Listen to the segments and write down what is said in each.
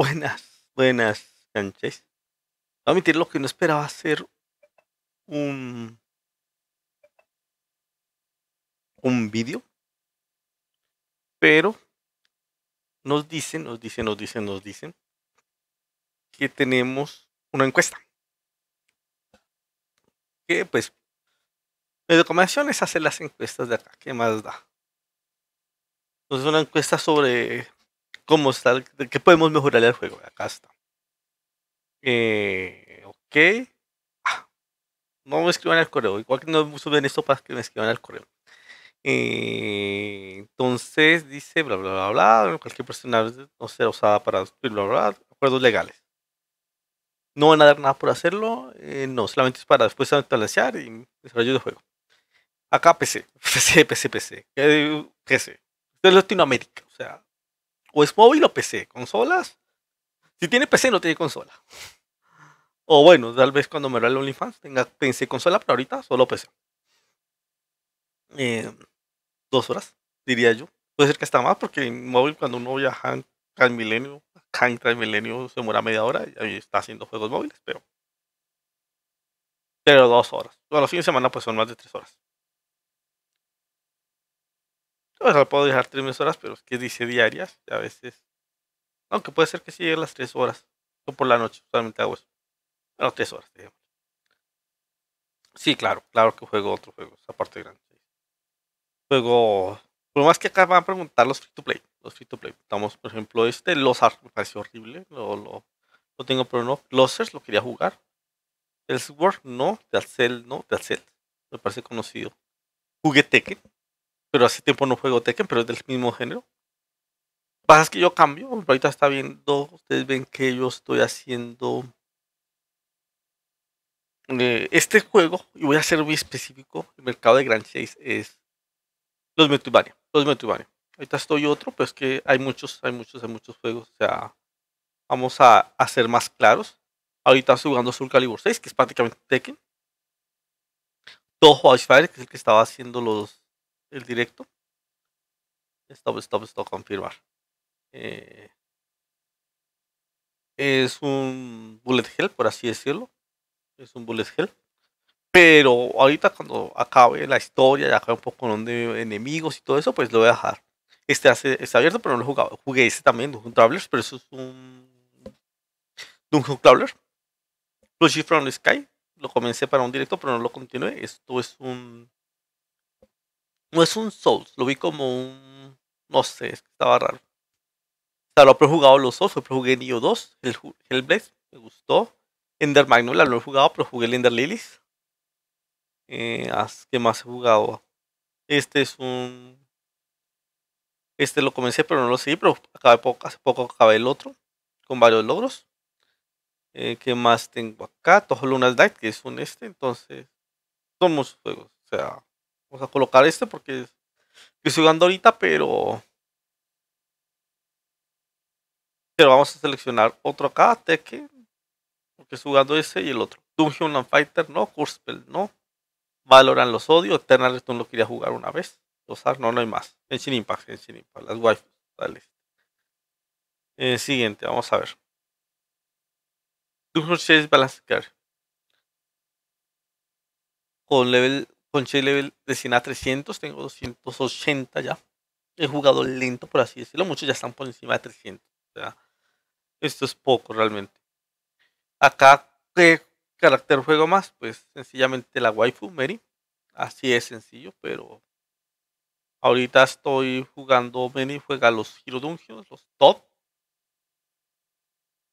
Buenas, buenas, Sánchez. Vamos a admitir lo que no esperaba ser un. un vídeo. Pero nos dicen, nos dicen, nos dicen, nos dicen que tenemos una encuesta. Que pues mi recomendación es hacer las encuestas de acá, ¿qué más da? Entonces una encuesta sobre cómo está, qué podemos mejorar el juego. Acá está. Eh, ok. no me escriban al correo. Igual que no suben esto para que me escriban al correo. entonces dice bla bla bla bla. Cualquier persona no sea usada para bla bla bla. Acuerdos legales. No van a dar nada por hacerlo. no, solamente es para después balancear y desarrollo de juego. Acá PC, PC, PC, PC. PC. Es Latinoamérica. O sea, o es móvil o PC. Consolas. Si tiene PC, no tiene consola. O bueno, tal vez cuando me el OnlyFans tenga PC consola, pero ahorita solo PC. Eh, dos horas, diría yo. Puede ser que está más, porque en móvil cuando uno viaja en Transmilenio, acá en Transmilenio se demora media hora y está haciendo juegos móviles, pero. Pero dos horas. Bueno, los fines de semana pues son más de tres horas puedo dejar tres horas, pero es que dice diarias, a veces. Aunque puede ser que sí llegue a las tres horas. O por la noche, solamente hago eso. Bueno, tres horas, digamos. Sí, claro, claro que juego otro juego, esa parte grande. Juego. Por más que acá van a preguntar los free to play. Los free to play. Estamos, por ejemplo, este, los me parece horrible. Lo, tengo, pero no. Losers lo quería jugar. El Sword no. de Cell no. De Cell. Me parece conocido. Jugueteque pero hace tiempo no juego Tekken, pero es del mismo género. Lo que pasa es que yo cambio, ahorita está viendo, ustedes ven que yo estoy haciendo eh, este juego, y voy a ser muy específico, el mercado de Grand Chase es los Metroidvania, los Metroidvania. Ahorita estoy otro, pero es que hay muchos, hay muchos, hay muchos juegos, o sea, vamos a, a ser más claros. Ahorita estoy jugando Soul Calibur 6, que es prácticamente Tekken. Toho Ice que es el que estaba haciendo los el directo. Stop, stop, stop, confirmar. Eh, es un bullet hell, por así decirlo. Es un bullet hell. Pero ahorita cuando acabe la historia, ya acabe un poco con de enemigos y todo eso, pues lo voy a dejar. Este hace, está abierto, pero no lo he jugado. Jugué ese también, Dungeon Travelers, pero eso es un Dungeon Traveler. Blue from the Sky. Lo comencé para un directo, pero no lo continué. Esto es un no es un Souls, lo vi como un. No sé, estaba raro. O sea, lo he jugado los Souls, pero jugué Nioh 2, el Hellblade, me gustó. Ender Magnolia la no he jugado, pero jugué el Ender Lilies. Eh, ¿Qué más he jugado? Este es un. Este lo comencé, pero no lo seguí, pero hace poco acabé el otro, con varios logros. Eh, ¿Qué más tengo acá? Toho Lunas Night, que es un este, entonces. Son muchos juegos, o sea. Vamos a colocar este porque estoy jugando ahorita, pero... Pero vamos a seleccionar otro acá, Tekken. Porque estoy jugando ese y el otro. Dungeon Land Fighter, no. Curspell, no. Valoran los odios. Eternal Return lo quería jugar una vez. Ar no, no hay más. Genshin Impact, Genshin Impact. Las waifus. Dale. Eh, siguiente, vamos a ver. Dungeon Chase Balance Care. Con level con level de 100 a 300, tengo 280 ya. He jugado lento, por así decirlo. Muchos ya están por encima de 300. sea, esto es poco realmente. Acá, ¿qué carácter juego más? Pues sencillamente la waifu, Mary. Así es sencillo, pero ahorita estoy jugando Mary, juega los Hero Dungeons, los top.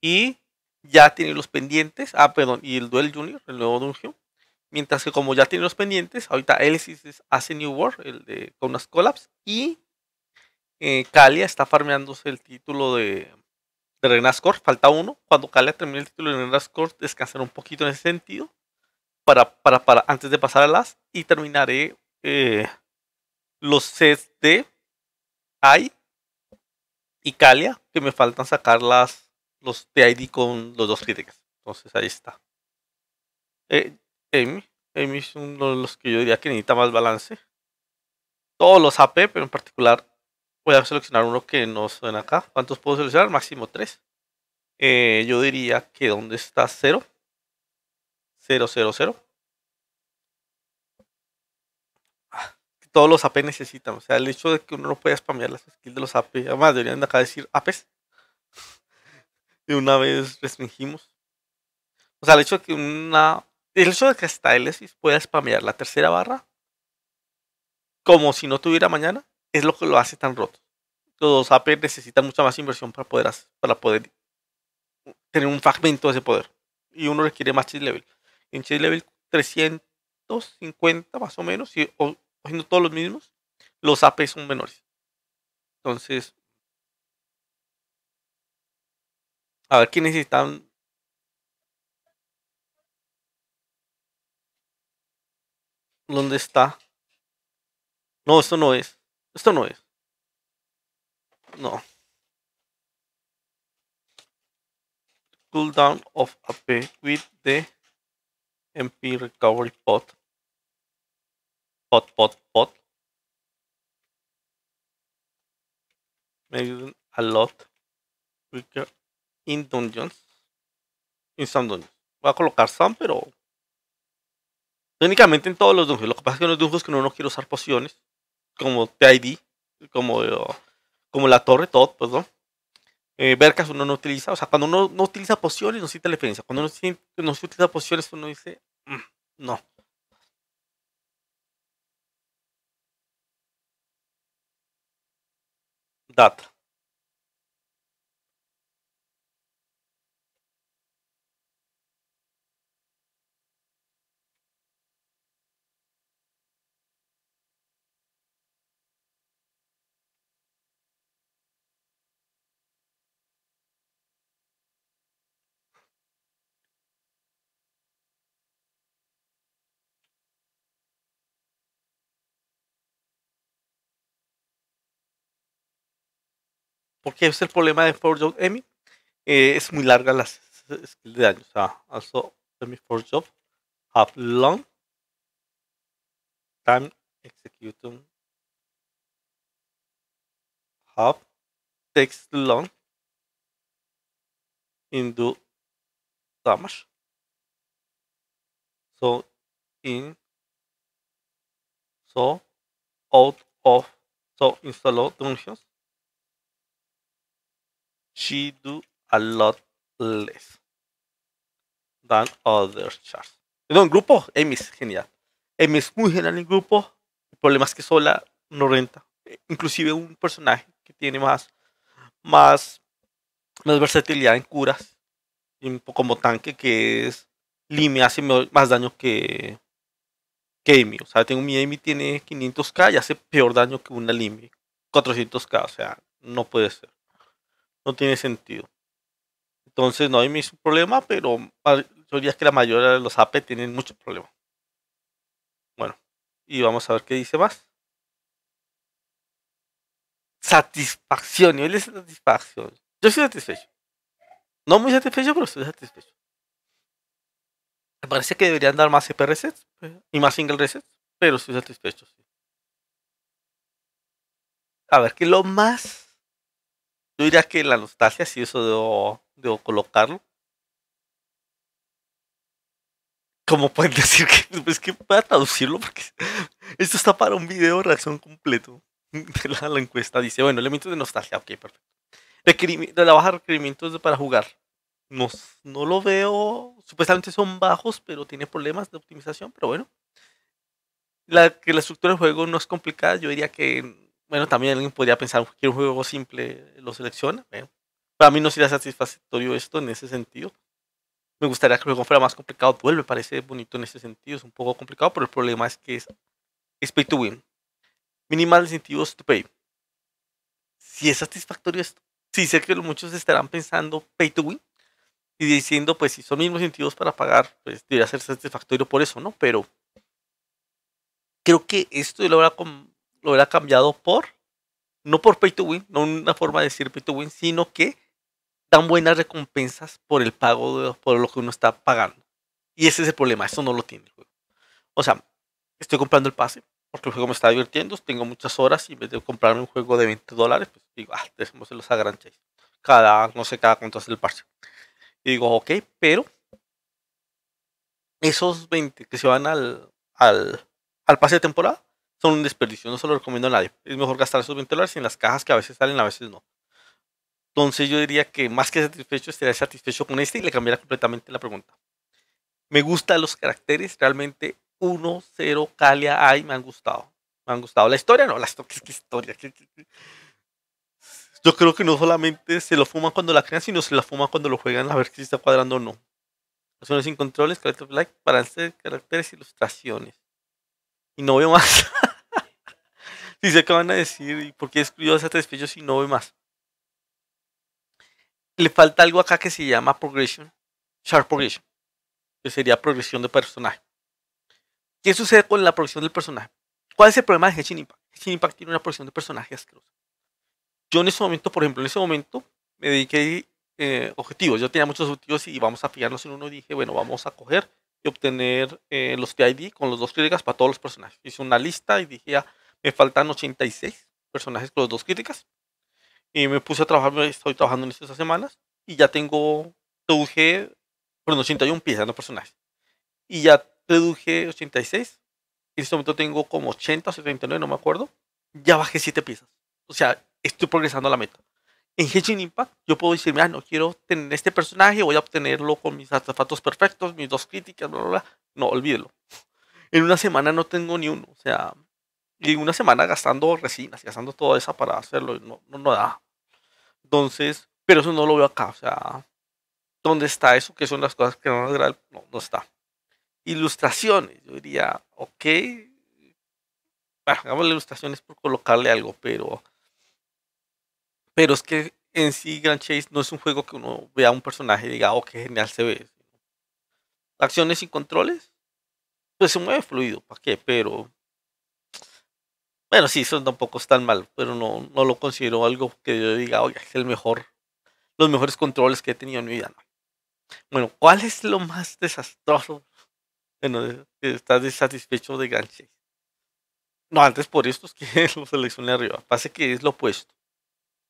Y ya tiene los pendientes. Ah, perdón, y el Duel Junior, el nuevo Dungeon. Mientras que como ya tiene los pendientes, ahorita Hélices hace New World, el de, con unas collabs. Y eh, Kalia está farmeándose el título de, de Core, Falta uno. Cuando Kalia termine el título de Renas Core, descansaré un poquito en ese sentido. Para, para, antes de pasar a las. Y terminaré eh, los sets de AI y Kalia. Que me faltan sacar las, los de ID con los dos críticas. Entonces ahí está. Eh, es uno de los que yo diría que necesita más balance. Todos los AP, pero en particular voy a seleccionar uno que no suena acá. ¿Cuántos puedo seleccionar? Máximo 3. Eh, yo diría que donde está 0. 0, 0, 0. Todos los AP necesitan. O sea, el hecho de que uno no pueda spamear las skills de los AP. Además, deberían de acá decir APs. Y una vez restringimos. O sea, el hecho de que una el hecho de que es pueda spamear la tercera barra como si no tuviera mañana es lo que lo hace tan roto. Los AP necesitan mucha más inversión para poder, para poder tener un fragmento de ese poder. Y uno requiere más chip level. En chip level 350 más o menos, y, o, todos los mismos, los AP son menores. Entonces, a ver qué necesitan ¿Dónde está? No, esto no es. Esto no es. No. Cooldown of AP with the MP recovery pot. Pot, pot, pot. Maybe a lot quicker in dungeons. In some dungeons. Voy a colocar some, pero Técnicamente en todos los dungeons. Lo que pasa es que en los dungeons que uno no quiere usar pociones, como TID, como, eh, como la torre, todo, pues, ¿no? Eh, vercas uno no utiliza, o sea, cuando uno no utiliza pociones, no siente la diferencia. Cuando uno no utiliza pociones, uno dice, mm, no. Data. porque es el problema de Forge Job Emmy. Eh, es muy larga las skill de daño. O ah, sea, also have long time executing have takes long in do damage. So in so out of so install functions she do a lot less than other chars en grupo, Amy es genial. Amy es muy genial en grupo. El problema es que sola no renta. Inclusive un personaje que tiene más, más, más versatilidad en curas. un poco como tanque que es Limi hace más daño que, que Amy. O sea, tengo mi Amy tiene 500k y hace peor daño que una Limi 400k, o sea, no puede ser no tiene sentido. Entonces no hay ningún problema, pero yo diría que la mayoría de los AP tienen muchos problemas. Bueno, y vamos a ver qué dice más. Satisfacción, nivel satisfacción. Yo estoy satisfecho. No muy satisfecho, pero estoy satisfecho. Me parece que deberían dar más EP resets pues, y más single resets, pero estoy satisfecho. A ver, ¿qué lo más yo diría que la nostalgia si eso debo, debo colocarlo. Como pueden decir que es que que a traducirlo porque esto está para un video reacción completo de la, encuesta. Dice, bueno, elementos de nostalgia, ok, perfecto. de la baja requerimientos para jugar. No, no lo veo. Supuestamente son bajos, pero tiene problemas de optimización, pero bueno. que la estructura del juego no es complicada, yo diría que bueno, también alguien podría pensar que un juego simple lo selecciona. para mí no sería satisfactorio esto en ese sentido. Me gustaría que el juego fuera más complicado. vuelve, parece bonito en ese sentido. Es un poco complicado, pero el problema es que es, pay to win. Minimal incentivos to pay. Si es satisfactorio esto. Sí, sé que muchos estarán pensando pay to win. Y diciendo, pues si son mismos incentivos para pagar, pues debería ser satisfactorio por eso, ¿no? Pero creo que esto yo lo habrá con lo hubiera cambiado por, no por pay to win, no una forma de decir pay to win, sino que dan buenas recompensas por el pago, por lo que uno está pagando. Y ese es el problema, eso no lo tiene el juego. O sea, estoy comprando el pase porque el juego me está divirtiendo, tengo muchas horas y en vez de comprarme un juego de 20 dólares, pues digo, ah, déjame a los Cada, no sé, cada cuánto hace el parche. Y digo, ok, pero esos 20 que se van al, al, al pase de temporada, son un desperdicio, no se lo recomiendo a nadie. Es mejor gastar esos 20 dólares en las cajas que a veces salen, a veces no. Entonces yo diría que más que satisfecho, estaría satisfecho con este y le cambiaría completamente la pregunta. Me gustan los caracteres, realmente 1-0 Calia Ay me han gustado. Me han gustado. La historia no, la historia, ¿qué historia? Yo creo que no solamente se lo fuman cuando la crean, sino se la fuman cuando lo juegan a ver si está cuadrando o no. son sin controles, carácter like, para hacer caracteres, ilustraciones y no veo más. si se acaban a decir, ¿y por qué escribió satisfecho si no veo más? Le falta algo acá que se llama progression, sharp progression, que sería progresión de personaje. ¿Qué sucede con la progresión del personaje? ¿Cuál es el problema de Genshin Impact? Genshin Impact tiene una progresión de personaje asquerosa. Yo en ese momento, por ejemplo, en ese momento me dediqué eh, objetivos. Yo tenía muchos objetivos y vamos a fijarnos en uno. y Dije, bueno, vamos a coger y obtener eh, los TID con los dos críticas para todos los personajes. Hice una lista y dije, ah, me faltan 86 personajes con los dos críticas. Y me puse a trabajar, estoy trabajando en estas semanas y ya tengo, traduje perdón, 81 piezas, no personajes. Y ya traduje 86. En este momento tengo como 80 o 79, no me acuerdo. Ya bajé 7 piezas. O sea, estoy progresando a la meta. En Genshin Impact yo puedo decir, mira, no quiero tener este personaje, voy a obtenerlo con mis artefactos perfectos, mis dos críticas, bla, bla, bla. No, olvídelo. En una semana no tengo ni uno. O sea, en una semana gastando resinas, gastando toda esa para hacerlo, no, no, no da. Entonces, pero eso no lo veo acá. O sea, ¿dónde está eso? Que son las cosas que no nos agradan. No, no está. Ilustraciones, yo diría, ok. Bueno, hagamos las ilustraciones por colocarle algo, pero pero es que en sí Grand Chase no es un juego que uno vea a un personaje y diga, oh, qué genial se ve. Acciones sin controles, pues se mueve fluido, ¿para qué? Pero... Bueno, sí, eso tampoco es tan mal, pero no, no lo considero algo que yo diga, oye, es el mejor, los mejores controles que he tenido en mi vida. Bueno, ¿cuál es lo más desastroso? que estás desatisfecho de Grand Chase. No, antes por esto es que lo seleccioné arriba. Pase que es lo opuesto.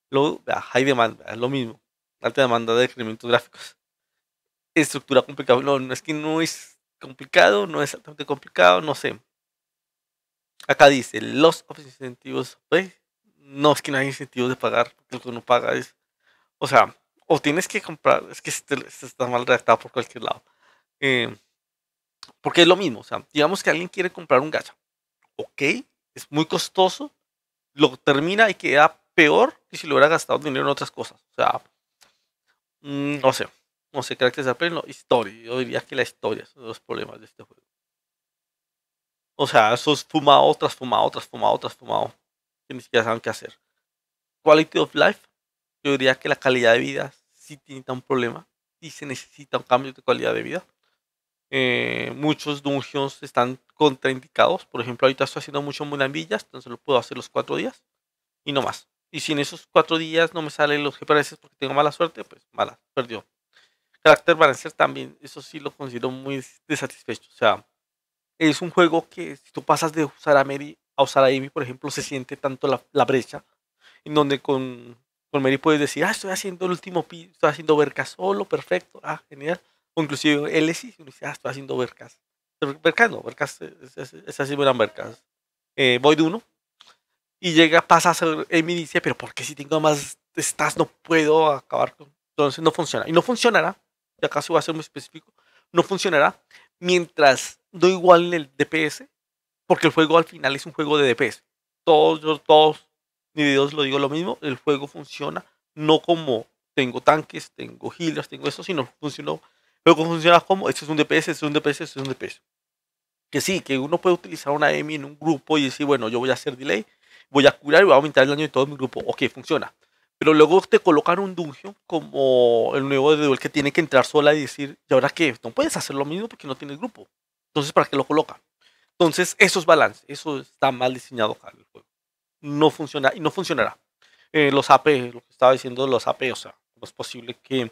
Luego, hay demanda, es lo mismo. Alta demanda de incrementos gráficos. Estructura complicada. No, es que no es complicado, no es altamente complicado, no sé. Acá dice, los incentivos, pues, no es que no hay incentivos de pagar, lo que uno paga es, o sea, o tienes que comprar, es que este, este está mal redactado por cualquier lado. Eh, porque es lo mismo, o sea, digamos que alguien quiere comprar un gacha, ok, es muy costoso, lo termina y queda peor que si lo hubiera gastado dinero en otras cosas. O sea, mm, no sé. No sé, caracteres no Historia. Yo diría que la historia de los problemas de este juego. O sea, esos es fumado, tras fumado, tras fumado, tras fumado. Que ni siquiera saben qué hacer. Quality of life. Yo diría que la calidad de vida sí tiene un problema. Sí se necesita un cambio de calidad de vida. Eh, muchos dungeons están contraindicados. Por ejemplo, ahorita estoy haciendo mucho Munambilla, entonces lo puedo hacer los cuatro días y no más. Y si en esos cuatro días no me salen los GPS porque tengo mala suerte, pues mala, perdió. Carácter Balancer también, eso sí lo considero muy desatisfecho. O sea, es un juego que si tú pasas de usar a Mary a usar a Amy, por ejemplo, se siente tanto la, brecha, en donde con, con, Mary puedes decir, ah, estoy haciendo el último piso, estoy haciendo vercas solo, perfecto, ah, genial. O inclusive él sí, dice, ah, estoy haciendo vercas. Vercas no, vercas, esas sí vercas. Eh, voy de uno, y llega, pasa a ser y dice, pero ¿por qué si tengo más estás no puedo acabar con? Entonces no funciona. Y no funcionará, y acá se va a ser muy específico, no funcionará mientras igual en el DPS, porque el juego al final es un juego de DPS. Todos, todos ni de Dios lo digo lo mismo, el juego funciona no como tengo tanques, tengo healers, tengo eso, sino funcionó. El funciona como, esto es un DPS, esto es un DPS, esto es un DPS que sí, que uno puede utilizar una EMI en un grupo y decir, bueno, yo voy a hacer delay voy a curar y voy a aumentar el daño de todo mi grupo. Ok, funciona. Pero luego te colocan un dungeon como el nuevo de Duel que tiene que entrar sola y decir, ¿y ahora qué? No puedes hacer lo mismo porque no tienes grupo. Entonces, ¿para qué lo coloca? Entonces, eso es balance. Eso está mal diseñado No funciona y no funcionará. Eh, los AP, lo que estaba diciendo los AP, o sea, no es posible que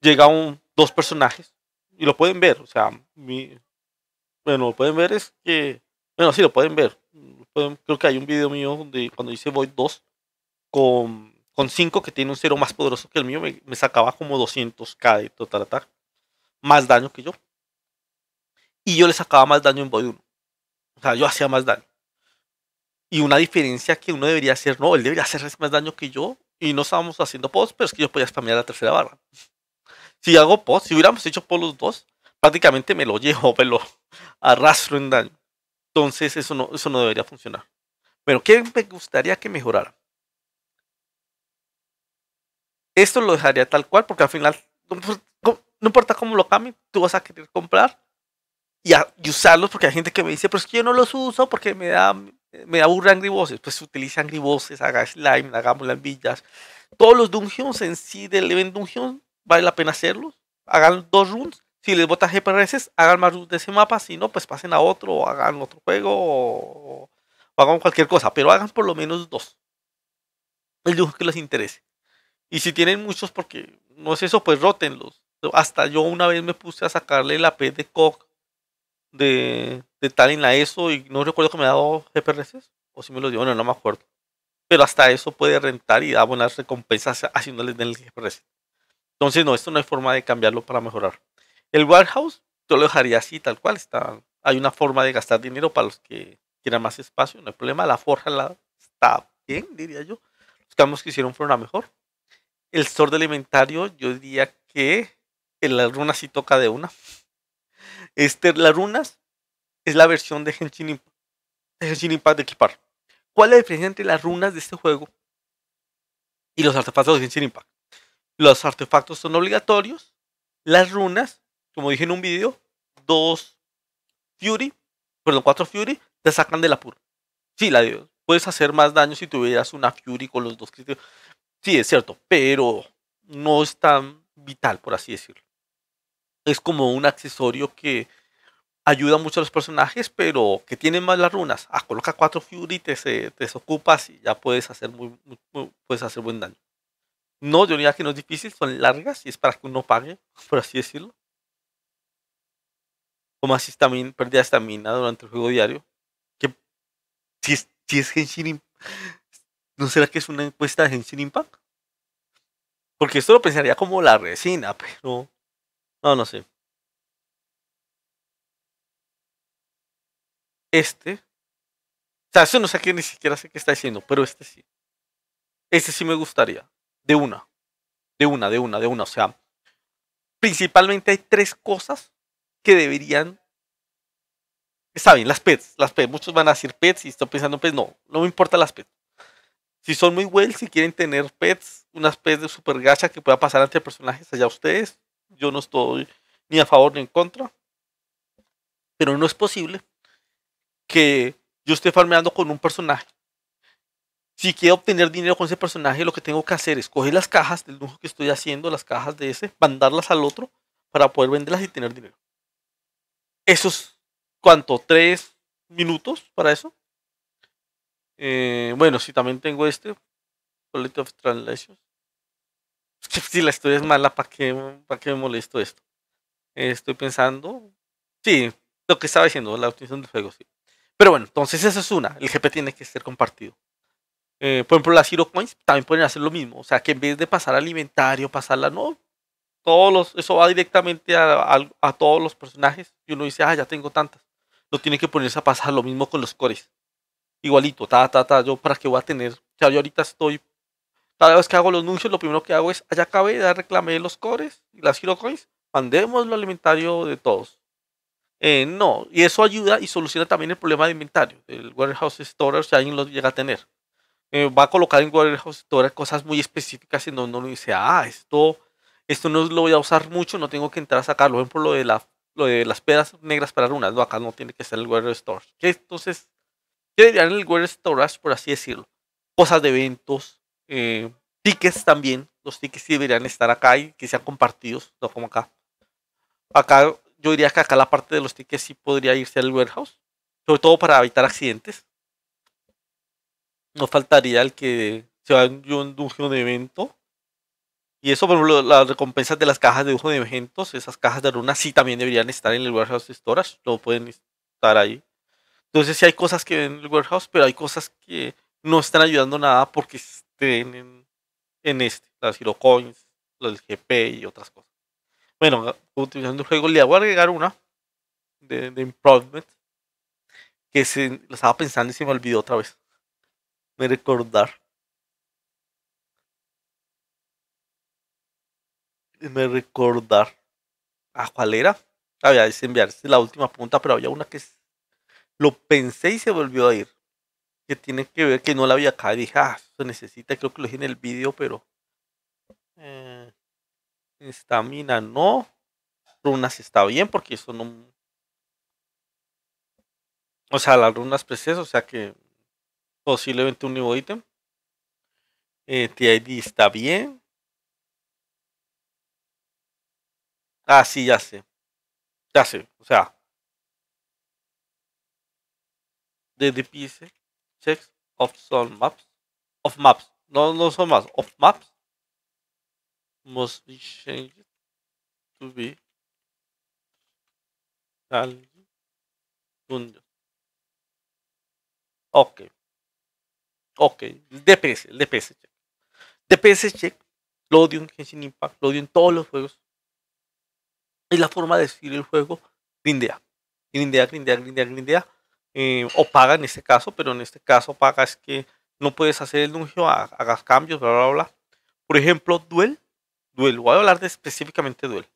llega un, dos personajes y lo pueden ver. O sea, bueno, lo pueden ver es que, bueno, sí, lo pueden ver creo que hay un video mío donde cuando hice Void 2 con, con 5 que tiene un cero más poderoso que el mío, me, sacaba como 200k de total Más daño que yo. Y yo le sacaba más daño en Void 1. O sea, yo hacía más daño. Y una diferencia que uno debería hacer, no, él debería hacer más daño que yo. Y no estábamos haciendo post pero es que yo podía spamear la tercera barra. Si hago post, si hubiéramos hecho post los dos, prácticamente me lo llevo, me lo arrastro en daño. Entonces eso no, eso no debería funcionar. pero ¿qué me gustaría que mejorara? Esto lo dejaría tal cual porque al final, no, importa cómo lo cambien, tú vas a querer comprar y, usarlos porque hay gente que me dice, pero es que yo no los uso porque me da, me aburre Angry Bosses. Pues utiliza Angry Bosses, haga slime, hagamos las villas. Todos los dungeons en sí del event dungeon, vale la pena hacerlos. Hagan dos runes si les bota GPRS, hagan más de ese mapa. Si no, pues pasen a otro, o hagan otro juego, o, hagan cualquier cosa. Pero hagan por lo menos dos. El dibujo que les interese. Y si tienen muchos, porque no es eso, pues rótenlos. Hasta yo una vez me puse a sacarle la P de Koch de, de tal ESO e y no recuerdo que me ha dado GPRS o si me lo dio, no no me acuerdo. Pero hasta eso puede rentar y da buenas recompensas haciéndoles el GPRS. Entonces, no, esto no hay forma de cambiarlo para mejorar. El warehouse yo lo dejaría así, tal cual. Está, hay una forma de gastar dinero para los que quieran más espacio, no hay problema. La forja la, está bien, diría yo. Los cambios que hicieron fueron a mejor. El store de alimentario, yo diría que las runas sí toca de una. Este, las runas es la versión de Genshin Impact, de Impact de equipar. ¿Cuál es la diferencia entre las runas de este juego y los artefactos de Genshin Impact? Los artefactos son obligatorios, las runas como dije en un video, dos Fury, perdón, cuatro Fury, te sacan del apuro. Sí, la de, puedes hacer más daño si tuvieras una Fury con los dos criterios. Sí, es cierto, pero no es tan vital, por así decirlo. Es como un accesorio que ayuda mucho a los personajes, pero que tienen más las runas. Ah, coloca cuatro Fury, te, te desocupas y ya puedes hacer, muy, puedes hacer buen daño. No, yo diría que no es difícil, son largas y es para que uno pague, por así decirlo o más si pérdida estamina durante el juego diario. Que si es, si es Genshin Impact, ¿no será que es una encuesta de Genshin Impact? Porque esto lo pensaría como la resina, pero no, no sé. Este, o sea, eso no sé qué ni siquiera sé qué está diciendo, pero este sí. Este sí me gustaría, de una, de una, de una, de una. O sea, principalmente hay tres cosas que deberían. Está bien, las pets, las pets. Muchos van a decir pets y están pensando pues No, no me importa las pets. Si son muy well, si quieren tener pets, unas pets de super gacha que pueda pasar ante personajes allá ustedes. Yo no estoy ni a favor ni en contra. Pero no es posible que yo esté farmeando con un personaje. Si quiero obtener dinero con ese personaje, lo que tengo que hacer es coger las cajas del lujo que estoy haciendo, las cajas de ese, mandarlas al otro para poder venderlas y tener dinero esos, ¿cuánto? ¿Tres minutos para eso? Eh, bueno, sí, también tengo este. of Translations. si la historia es mala, ¿para qué, para qué me molesto esto? estoy pensando. Sí, lo que estaba diciendo, la utilización del juego, sí. Pero bueno, entonces esa es una. El GP tiene que ser compartido. Eh, por ejemplo, las Hero Coins también pueden hacer lo mismo. O sea, que en vez de pasar al inventario, pasarla, no, todos los, eso va directamente a, todos los personajes y uno dice, ah, ya tengo tantas. No tiene que ponerse a pasar lo mismo con los cores. Igualito, ta, ta, ta, yo para qué voy a tener. ya yo ahorita estoy, cada vez que hago los anuncios, lo primero que hago es, allá acabé, ya reclamé los cores y las hero coins, mandemos lo alimentario de todos. Eh, no, y eso ayuda y soluciona también el problema de inventario. El warehouse storage, si alguien lo llega a tener. Eh, va a colocar en warehouse storage cosas muy específicas y no uno dice, ah, esto esto no lo voy a usar mucho, no tengo que entrar a sacarlo. Por lo de, la, lo de las pedras negras para runas, no, acá no tiene que ser el Warehouse Storage. Entonces, ¿qué deberían el Warehouse Storage, por así decirlo? Cosas de eventos, eh, tickets también. Los tickets sí deberían estar acá y que sean compartidos, no como acá. Acá, yo diría que acá la parte de los tickets sí podría irse al warehouse, sobre todo para evitar accidentes. No faltaría el que se va a un, dungeon de evento y eso, por ejemplo, las recompensas de las cajas de uso de eventos, esas cajas de runas sí también deberían estar en el warehouse storage, lo pueden estar ahí. Entonces sí hay cosas que ven en el warehouse, pero hay cosas que no están ayudando nada porque estén en, este, las Hero Coins, las GP y otras cosas. Bueno, utilizando el juego, le voy a agregar una de, improvement que se, estaba pensando y se me olvidó otra vez. Me recordar. me recordar a cuál era. Había ah, enviarse la última punta pero había una que lo pensé y se volvió a ir. Que tiene que ver que no la había acá. Y dije, ah, se necesita, creo que lo dije en el vídeo, pero. Eh, estamina no. Runas está bien, porque eso no. O sea, las runas precisas, o sea que posiblemente un nuevo ítem. Eh, TID está bien. Ah, sí, ya sé. Ya sé, o sea. De DPS, checks of some maps. Of maps. No, no son más. Of maps. Must be changed to be. Dungeon. Ok. Ok. DPS, DPS check. DPS check. Lo odio en Genshin Impact. Lo odio en todos los juegos es la forma de decir el juego grindea. Grindea, grindea, grindea, grindea. Eh, o paga en este caso, pero en este caso paga es que no puedes hacer el dungeon, hagas cambios, bla, bla, bla. Por ejemplo, Duel. Duel, voy a hablar de específicamente Duel.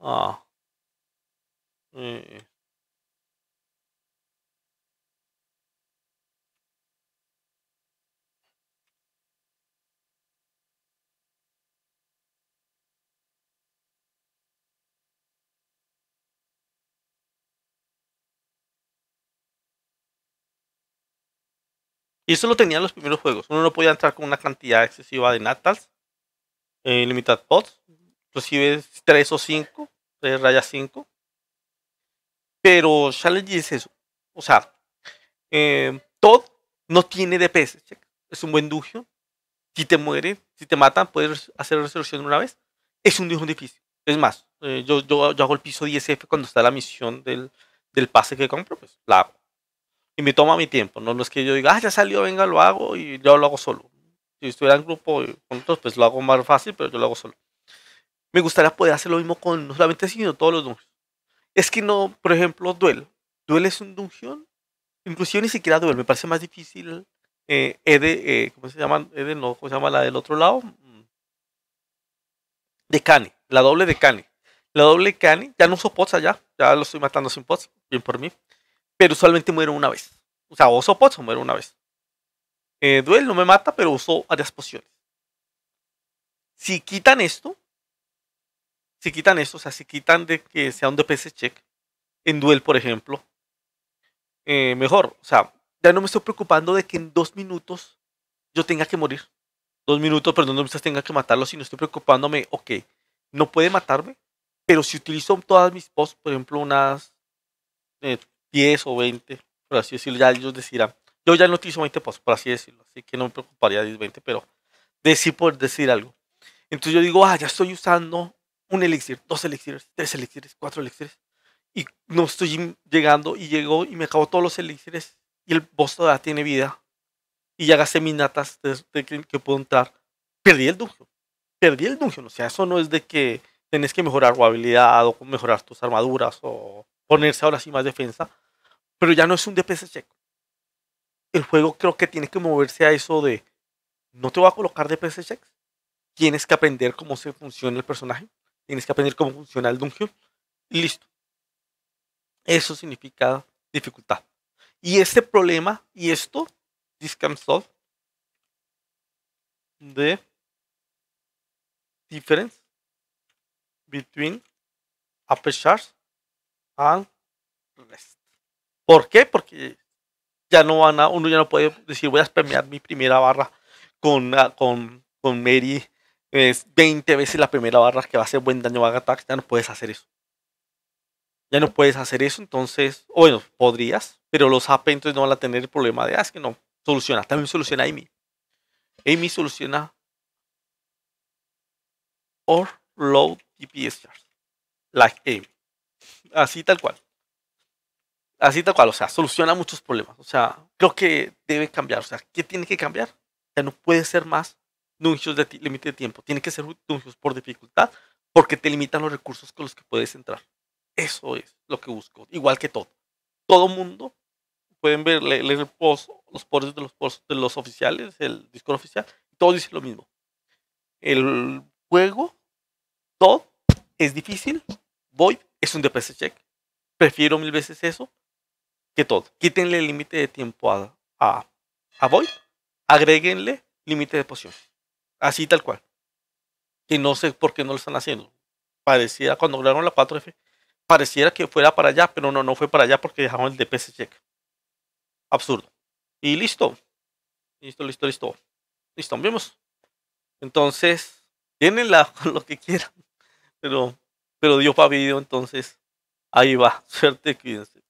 Ah. Eh, Y eso lo tenían los primeros juegos. Uno no podía entrar con una cantidad excesiva de natals, eh, limited recibes Recibes 3 o 5, 3 rayas 5. Pero Challenge es eso. O sea, eh, Todd no tiene DPS. Es un buen dujo. Si te muere, si te matan, puedes hacer resolución una vez. Es un dujo difícil. Es más, eh, yo, hago el piso 10F cuando está la misión del, pase que compro. Pues la y me toma mi tiempo. No, es que yo diga, ah, ya salió, venga, lo hago y yo lo hago solo. Si estuviera en grupo con otros, pues lo hago más fácil, pero yo lo hago solo. Me gustaría poder hacer lo mismo con no solamente sino todos los dungeons. Es que no, por ejemplo, duelo. Duelo es un dungeon. Inclusive ni siquiera duelo. Me parece más difícil. Eh, Ede, eh, ¿cómo se llama? Ede, no, ¿cómo se llama la del otro lado? Mm. De cani la doble de cani La doble cani ya no uso pots allá, ya lo estoy matando sin pots, bien por mí pero usualmente muero una vez. O sea, oso pozo, muero una vez. Eh, duel no me mata, pero uso varias pociones. Si quitan esto, si quitan esto, o sea, si quitan de que sea un DPS check, en Duel, por ejemplo, eh, mejor. O sea, ya no me estoy preocupando de que en dos minutos yo tenga que morir. Dos minutos, perdón, no me tenga que matarlo, sino estoy preocupándome, ok, no puede matarme, pero si utilizo todas mis posts, por ejemplo, unas eh, 10 o 20, por así decirlo, ya ellos decidirán. Yo ya no te hizo 20 por así decirlo, así que no me preocuparía 10, 20, pero de sí poder decir algo. Entonces yo digo, ah, ya estoy usando un elixir, dos elixires, tres elixires, cuatro elixires, y no estoy llegando, y llegó y me acabó todos los elixires, y el boss todavía tiene vida, y ya gasté mis natas de, que, que, puedo entrar. Perdí el dungeon, perdí el dungeon, o sea, eso no es de que tenés que mejorar tu habilidad o mejorar tus armaduras o ponerse ahora sí más defensa, pero ya no es un DPS check. El juego creo que tiene que moverse a eso de, no te voy a colocar DPS checks. Tienes que aprender cómo se funciona el personaje. Tienes que aprender cómo funciona el dungeon. Y listo. Eso significa dificultad. Y este problema y esto, this can solve the difference between Apex Shards and ¿Por qué? Porque ya no van a, uno ya no puede decir voy a spamear mi primera barra con, ah, con, Mary es 20 veces la primera barra que va a hacer buen daño a Attack, ya no puedes hacer eso. Ya no puedes hacer eso, entonces, bueno, podrías, pero los AP entonces no van a tener el problema de, ah, es que no, soluciona, también soluciona Amy. Amy soluciona or low DPS charge, like Amy. Así tal cual. Así tal cual, o sea, soluciona muchos problemas. O sea, creo que debe cambiar. O sea, ¿qué tiene que cambiar? ya no puede ser más nuncios de límite de tiempo. Tiene que ser nuncios por dificultad porque te limitan los recursos con los que puedes entrar. Eso es lo que busco. Igual que todo. Todo mundo pueden ver, el post, los posts de los posts de los oficiales, el Discord oficial. todo dice lo mismo. El juego, todo es difícil. voy, es un DPS check. Prefiero mil veces eso que todo. Quítenle el límite de tiempo a, a, Void. Agréguenle límite de poción. Así tal cual. Que no sé por qué no lo están haciendo. Pareciera, cuando lograron la 4F, pareciera que fuera para allá, pero no, no fue para allá porque dejaron el DPS check. Absurdo. Y listo. Listo, listo, listo. Listo, vemos. Entonces, tienen la, lo que quieran. Pero, pero Dios va entonces ahí va. Suerte, cuídense.